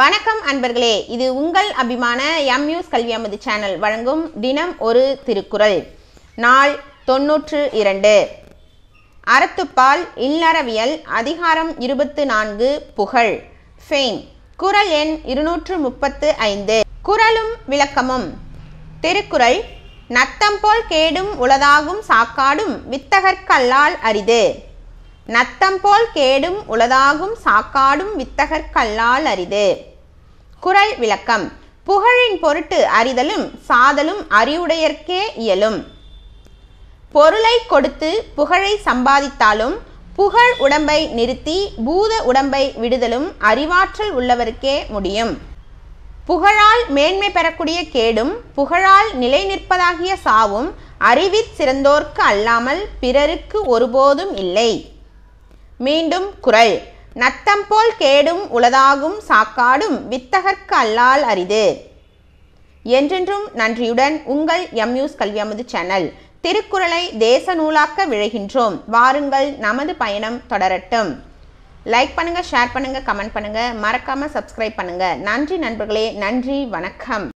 வணக்கம் அன்பர்களே இது உங்கள் அபிமான எம் நியூஸ் கல்வி அமது சேனல் வழங்கும் தினம் ஒரு திருக்குறள் நாள் தொன்னூற்று இரண்டு அறத்துப்பால் இல்லறவியல் அதிகாரம் இருபத்து நான்கு புகழ் ஃபேம் குரல் எண் இருநூற்று முப்பத்து ஐந்து குரலும் விளக்கமும் திருக்குறள் நத்தம் போல் கேடும் உளதாகும் சாக்காடும் வித்தகற்கல்லால் அரிது நத்தம் போல் கேடும் உளதாகும் சாக்காடும் வித்தகர் கல்லால் அரிது குரல் விளக்கம் புகழின் பொருட்டு அறிதலும் சாதலும் அறிவுடையர்க்கே இயலும் பொருளை கொடுத்து புகழை சம்பாதித்தாலும் புகழ் உடம்பை நிறுத்தி பூத உடம்பை விடுதலும் அறிவாற்றல் உள்ளவருக்கே முடியும் புகழால் மேன்மை பெறக்கூடிய கேடும் புகழால் நிலை நிற்பதாகிய சாவும் அறிவிற் சிறந்தோர்க்கு அல்லாமல் பிறருக்கு ஒருபோதும் இல்லை மீண்டும் குரல் நத்தம் போல் கேடும் உளதாகும் சாக்காடும் வித்தகர்க்கு அல்லால் அரிது என்றென்றும் நன்றியுடன் உங்கள் எம்யூஸ் கல்வியமுது சேனல் திருக்குறளை தேச நூலாக்க விழைகின்றோம் வாருங்கள் நமது பயணம் தொடரட்டும் லைக் பண்ணுங்கள் ஷேர் பண்ணுங்கள் கமெண்ட் பண்ணுங்கள் மறக்காமல் சப்ஸ்கிரைப் பண்ணுங்கள் நன்றி நண்பர்களே நன்றி வணக்கம்